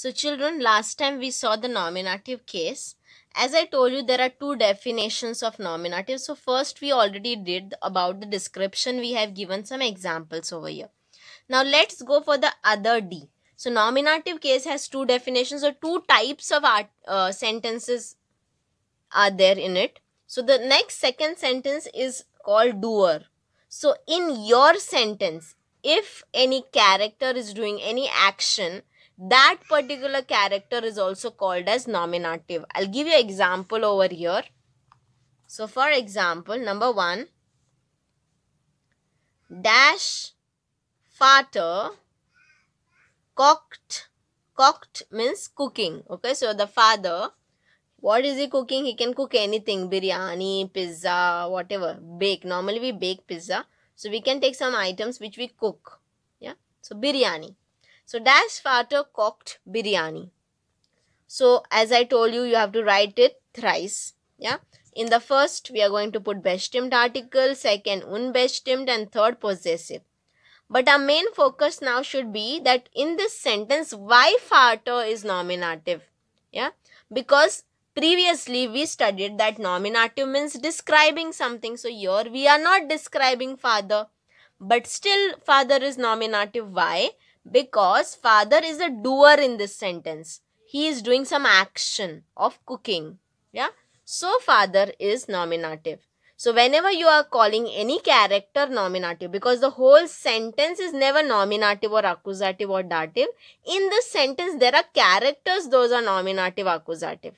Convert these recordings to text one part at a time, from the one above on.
So children, last time we saw the nominative case. As I told you, there are two definitions of nominative. So first we already did about the description. We have given some examples over here. Now let's go for the other D. So nominative case has two definitions or two types of art, uh, sentences are there in it. So the next second sentence is called doer. So in your sentence, if any character is doing any action, that particular character is also called as nominative. I'll give you example over here. So for example, number one, dash father cooked. Cooked means cooking. Okay, so the father, what is he cooking? He can cook anything, biryani, pizza, whatever, bake. Normally we bake pizza. So we can take some items which we cook. Yeah, so biryani. So dash father cooked biryani. So as I told you, you have to write it thrice. Yeah. In the first, we are going to put bestimmed article, second unbestimmed and third possessive. But our main focus now should be that in this sentence, why father is nominative. Yeah. Because previously we studied that nominative means describing something. So here we are not describing father. But still father is nominative. Why? because father is a doer in this sentence. He is doing some action of cooking. Yeah. So father is nominative. So whenever you are calling any character nominative, because the whole sentence is never nominative or accusative or dative. In this sentence, there are characters, those are nominative, accusative.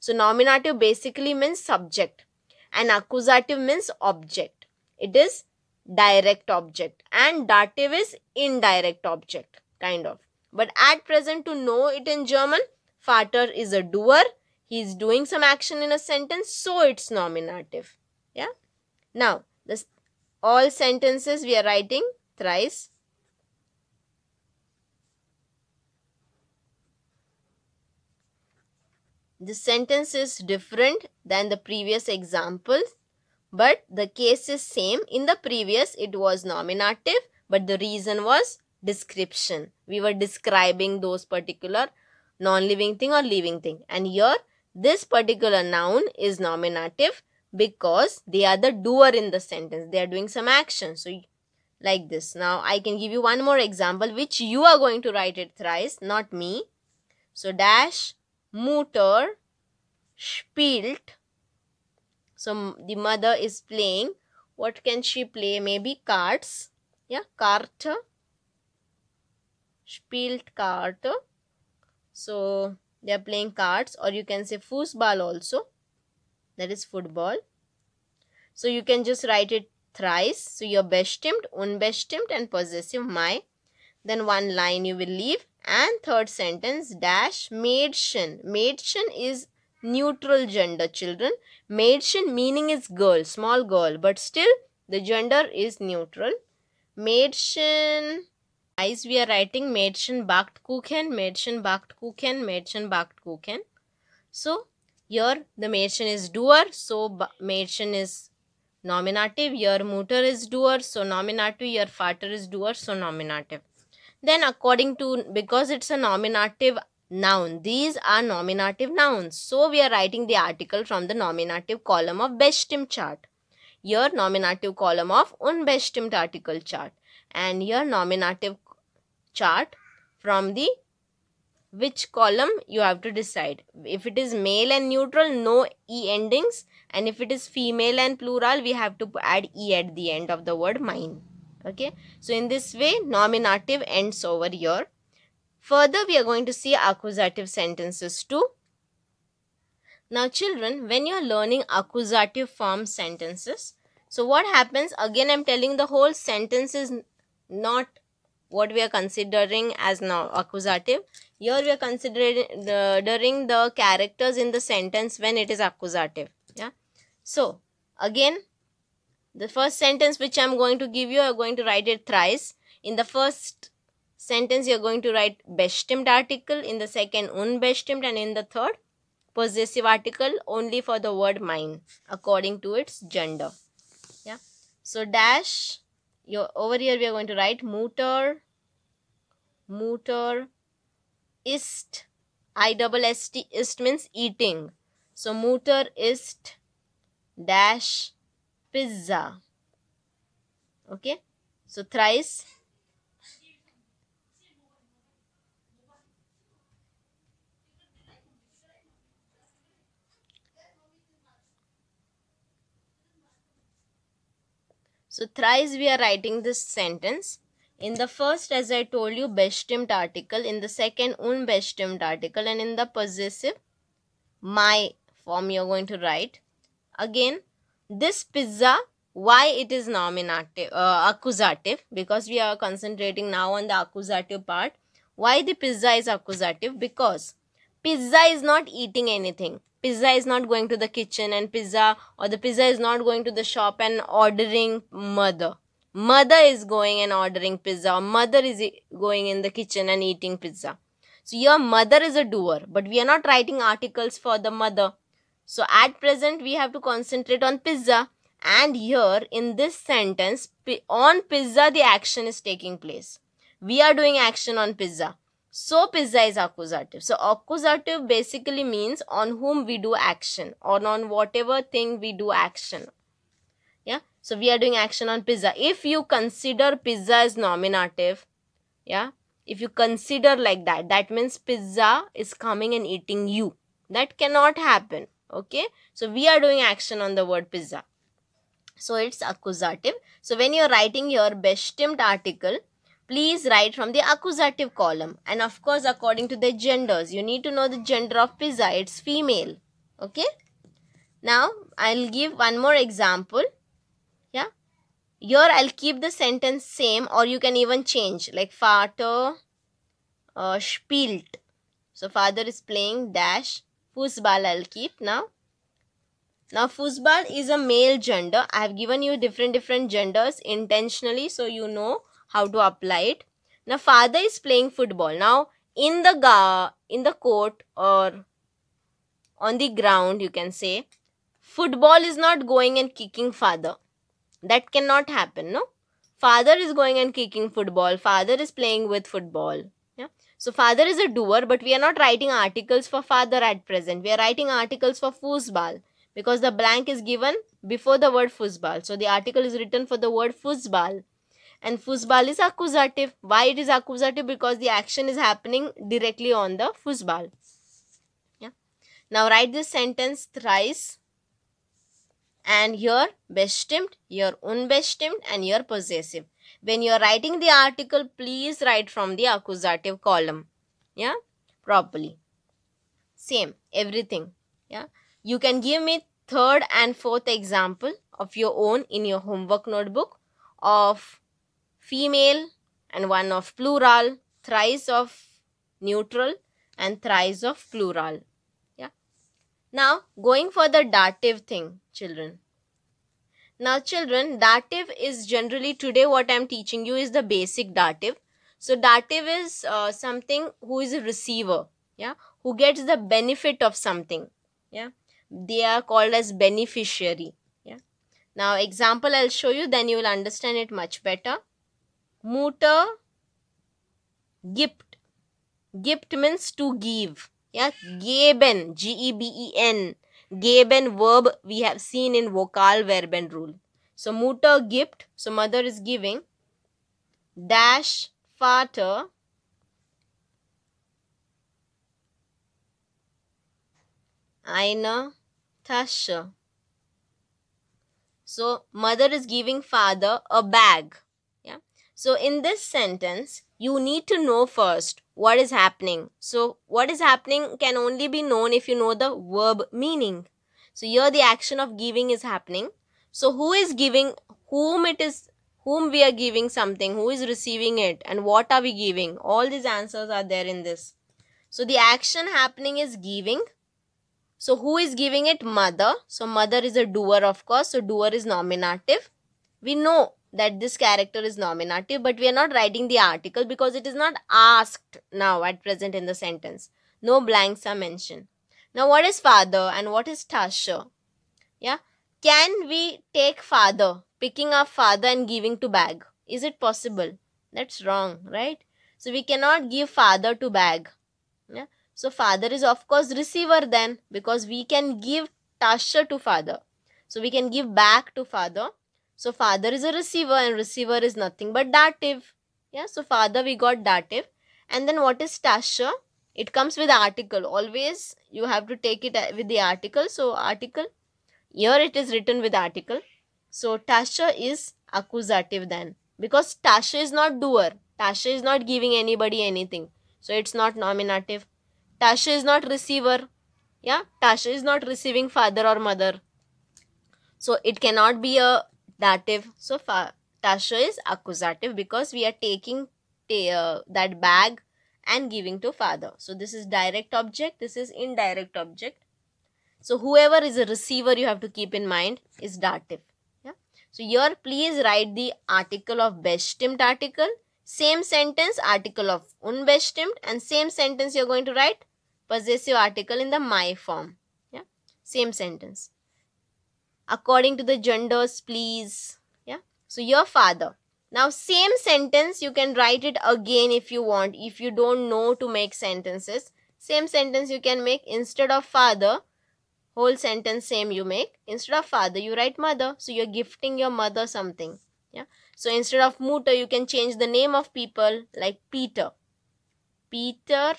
So nominative basically means subject and accusative means object. It is direct object and dative is indirect object kind of but at present to know it in german vater is a doer he is doing some action in a sentence so it's nominative yeah now this all sentences we are writing thrice The sentence is different than the previous examples but the case is same. In the previous, it was nominative, but the reason was description. We were describing those particular non-living thing or living thing. And here, this particular noun is nominative because they are the doer in the sentence. They are doing some action. So, like this. Now, I can give you one more example which you are going to write it thrice, not me. So, dash, motor spielt, so the mother is playing. What can she play? Maybe cards. Yeah, Karte. Spielt Karte. So they are playing cards or you can say foosball also. That is football. So you can just write it thrice. So your bestimmt, unbestimmt and possessive my. Then one line you will leave and third sentence dash Mädchen. Mädchen is neutral gender children. Maidchen meaning is girl, small girl, but still the gender is neutral. Maidchen, guys, we are writing Maidchen bakt kuchen, Maidchen bakt kuchen, Maidchen bakt kuchen. So here the Maidchen is doer, so Maidchen is nominative. Here mutter is doer, so nominative. Here father is doer, so nominative. Then according to, because it's a nominative, noun. These are nominative nouns. So we are writing the article from the nominative column of bestimmt chart. Your nominative column of unbestimmt article chart. And your nominative chart from the which column you have to decide. If it is male and neutral, no e endings. And if it is female and plural, we have to add e at the end of the word mine. Okay. So in this way, nominative ends over here. Further, we are going to see accusative sentences too. Now children, when you are learning accusative form sentences, so what happens? Again, I'm telling the whole sentence is not what we are considering as now accusative. Here we are considering the, the characters in the sentence when it is accusative. Yeah. So again, the first sentence which I'm going to give you, I'm going to write it thrice. In the first sentence you're going to write bestimmt article in the second unbestimmt and in the third possessive article only for the word mine according to its gender yeah so dash your over here we are going to write motor motor ist i double st ist means eating so motor ist dash pizza okay so thrice So thrice we are writing this sentence. In the first, as I told you, bestimmt article. In the second, unbestimmt article. And in the possessive, my form you're going to write. Again, this pizza, why it is nominative, uh, accusative? Because we are concentrating now on the accusative part. Why the pizza is accusative? Because pizza is not eating anything pizza is not going to the kitchen and pizza or the pizza is not going to the shop and ordering mother mother is going and ordering pizza or mother is going in the kitchen and eating pizza so your mother is a doer but we are not writing articles for the mother so at present we have to concentrate on pizza and here in this sentence on pizza the action is taking place we are doing action on pizza so pizza is accusative. So accusative basically means on whom we do action or on whatever thing we do action. Yeah. So we are doing action on pizza. If you consider pizza as nominative, yeah. If you consider like that, that means pizza is coming and eating you. That cannot happen. Okay. So we are doing action on the word pizza. So it's accusative. So when you're writing your bestimmed article, Please write from the accusative column. And of course, according to the genders, you need to know the gender of pizza. It's female. Okay. Now, I'll give one more example. Yeah. Here, I'll keep the sentence same or you can even change. Like, father uh, spielt. So, father is playing dash. Fußball I'll keep now. Now, Fußball is a male gender. I have given you different different genders intentionally so you know how to apply it now father is playing football now in the ga in the court or on the ground you can say football is not going and kicking father that cannot happen no father is going and kicking football father is playing with football yeah so father is a doer but we are not writing articles for father at present we are writing articles for foosball because the blank is given before the word foosball so the article is written for the word foosball and foosball is accusative. Why it is accusative? Because the action is happening directly on the foosball. Yeah. Now write this sentence thrice. And here bestimmt, here unbestimmed and here possessive. When you are writing the article, please write from the accusative column. Yeah. Properly. Same. Everything. Yeah. You can give me third and fourth example of your own in your homework notebook of female and one of plural, thrice of neutral and thrice of plural. Yeah. Now going for the dative thing children. Now children dative is generally today what I am teaching you is the basic dative. So dative is uh, something who is a receiver. Yeah. Who gets the benefit of something. Yeah. They are called as beneficiary. Yeah. Now example I'll show you then you will understand it much better motor gift gift means to give yeah geben g e b e n geben verb we have seen in vocal verb and rule so mutter gift so mother is giving dash father. eine tasche so mother is giving father a bag so in this sentence, you need to know first what is happening. So what is happening can only be known if you know the verb meaning. So here the action of giving is happening. So who is giving, whom it is, whom we are giving something, who is receiving it and what are we giving. All these answers are there in this. So the action happening is giving. So who is giving it? Mother. So mother is a doer of course. So doer is nominative. We know that this character is nominative but we are not writing the article because it is not asked now at present in the sentence no blanks are mentioned now what is father and what is tasha yeah can we take father picking up father and giving to bag is it possible that's wrong right so we cannot give father to bag yeah so father is of course receiver then because we can give tasha to father so we can give back to father so father is a receiver and receiver is nothing but dative. Yeah, so father we got dative. And then what is tasha? It comes with article. Always you have to take it uh, with the article. So article, here it is written with article. So tasha is accusative then. Because tasha is not doer. Tasha is not giving anybody anything. So it's not nominative. Tasha is not receiver. Yeah, Tasha is not receiving father or mother. So it cannot be a dative so far tasha is accusative because we are taking uh, that bag and giving to father so this is direct object this is indirect object so whoever is a receiver you have to keep in mind is dative yeah so here please write the article of bestimmt article same sentence article of unbestimmt and same sentence you're going to write possessive article in the my form yeah same sentence according to the genders please yeah so your father now same sentence you can write it again if you want if you don't know to make sentences same sentence you can make instead of father whole sentence same you make instead of father you write mother so you're gifting your mother something yeah so instead of mutter you can change the name of people like peter peter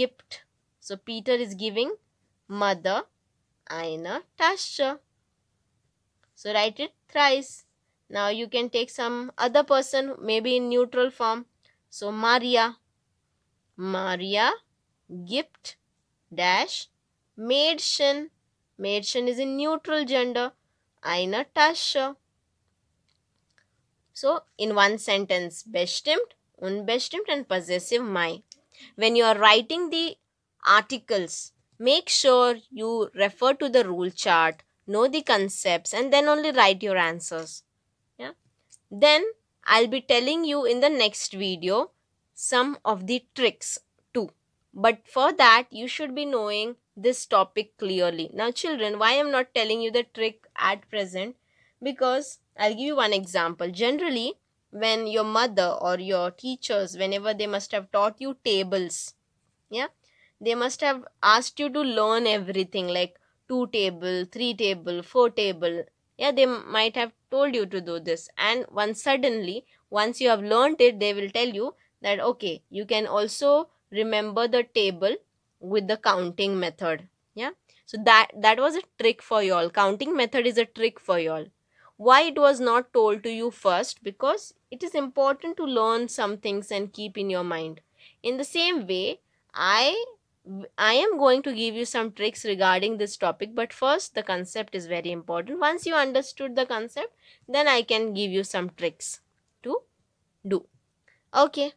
gift so peter is giving mother eine tasche so write it thrice. Now you can take some other person, maybe in neutral form. So Maria. Maria gift dash maidchen. Maidchen is in neutral gender. Eine Tasha. So in one sentence, bestimmt, unbestimmt and possessive my. When you are writing the articles, make sure you refer to the rule chart know the concepts and then only write your answers yeah then i'll be telling you in the next video some of the tricks too but for that you should be knowing this topic clearly now children why i'm not telling you the trick at present because i'll give you one example generally when your mother or your teachers whenever they must have taught you tables yeah they must have asked you to learn everything like 2 table, 3 table, 4 table. Yeah, they might have told you to do this. And once suddenly, once you have learned it, they will tell you that, okay, you can also remember the table with the counting method. Yeah. So that, that was a trick for you all. Counting method is a trick for you all. Why it was not told to you first? Because it is important to learn some things and keep in your mind. In the same way, I I am going to give you some tricks regarding this topic, but first the concept is very important. Once you understood the concept, then I can give you some tricks to do. Okay.